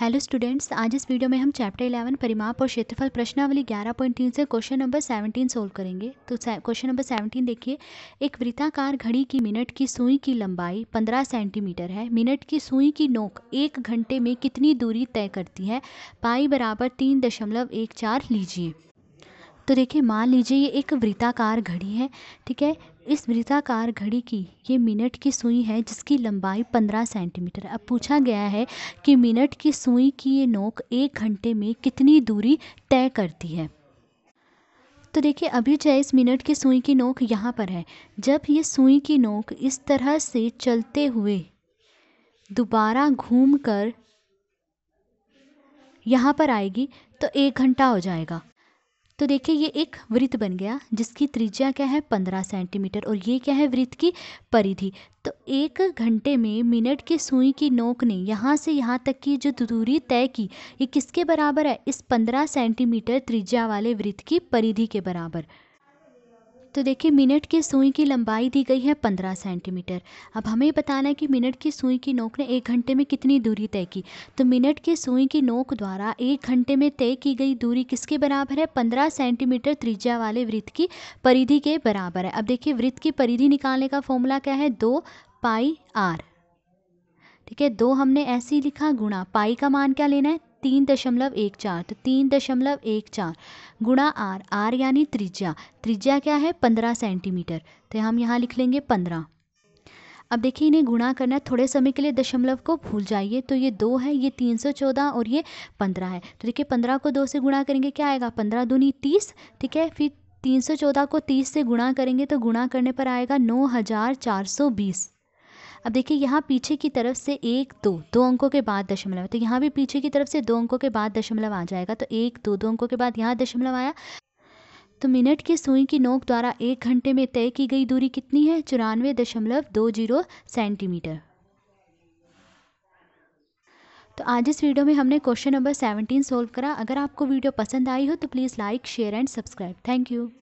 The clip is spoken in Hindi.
हेलो स्टूडेंट्स आज इस वीडियो में हम चैप्टर 11 परिमाप और क्षेत्रफल प्रश्नावली 11.3 से क्वेश्चन नंबर 17 सोल्व करेंगे तो क्वेश्चन नंबर 17 देखिए एक वृत्ताकार घड़ी की मिनट की सुई की लंबाई 15 सेंटीमीटर है मिनट की सुई की नोक एक घंटे में कितनी दूरी तय करती है पाई बराबर तीन दशमलव एक चार लीजिए तो देखिए मान लीजिए ये एक वृत्ताकार घड़ी है ठीक है इस वृत्ताकार घड़ी की ये मिनट की सुई है जिसकी लंबाई पंद्रह सेंटीमीटर अब पूछा गया है कि मिनट की सुई की ये नोक एक घंटे में कितनी दूरी तय करती है तो देखिए अभी जो इस मिनट की सुई की नोक यहाँ पर है जब ये सुई की नोक इस तरह से चलते हुए दोबारा घूम कर यहाँ पर आएगी तो एक घंटा हो जाएगा तो देखिए ये एक वृत्त बन गया जिसकी त्रिज्या क्या है पंद्रह सेंटीमीटर और ये क्या है वृत्त की परिधि तो एक घंटे में मिनट की सुई की नोक ने यहाँ से यहाँ तक की जो दूरी तय की ये किसके बराबर है इस पंद्रह सेंटीमीटर त्रिज्या वाले वृत्त की परिधि के बराबर तो देखिए मिनट की सुई की लंबाई दी गई है पंद्रह सेंटीमीटर अब हमें बताना है कि मिनट की सुई की नोक ने एक घंटे में कितनी दूरी तय की तो मिनट के सुई की नोक द्वारा एक घंटे में तय की गई दूरी किसके बराबर है पंद्रह सेंटीमीटर त्रिज्या वाले वृत्त की परिधि के बराबर है अब देखिए वृत्त की परिधि निकालने का फॉर्मूला क्या है दो पाई आर ठीक है दो हमने ऐसे ही लिखा गुणा पाई का मान क्या लेना है तीन दशमलव एक चार तो तीन दशमलव एक चार गुणा आर आर यानी त्रिज्या त्रिज्या क्या है पंद्रह सेंटीमीटर तो हम यहाँ लिख लेंगे पंद्रह अब देखिए इन्हें गुणा करना है थोड़े समय के लिए दशमलव को भूल जाइए तो ये दो है ये तीन सौ चौदह और ये पंद्रह है तो देखिए पंद्रह को दो से गुणा करेंगे क्या आएगा पंद्रह दूनी तीस ठीक है फिर तीन सौ चौदह को तीस से गुणा करेंगे तो गुणा करने पर आएगा नौ हज़ार चार सौ बीस अब देखिए यहाँ पीछे की तरफ से एक दो दो अंकों के बाद दशमलव तो यहाँ भी पीछे की तरफ से दो अंकों के बाद दशमलव आ जाएगा तो एक दो दो अंकों के बाद यहाँ दशमलव आया तो मिनट की सुई की नोक द्वारा एक घंटे में तय की गई दूरी कितनी है चौरानवे दशमलव दो जीरो सेंटीमीटर तो आज इस वीडियो में हमने क्वेश्चन नंबर सेवनटीन सोल्व करा अगर आपको वीडियो पसंद आई हो तो please like share and subscribe thank you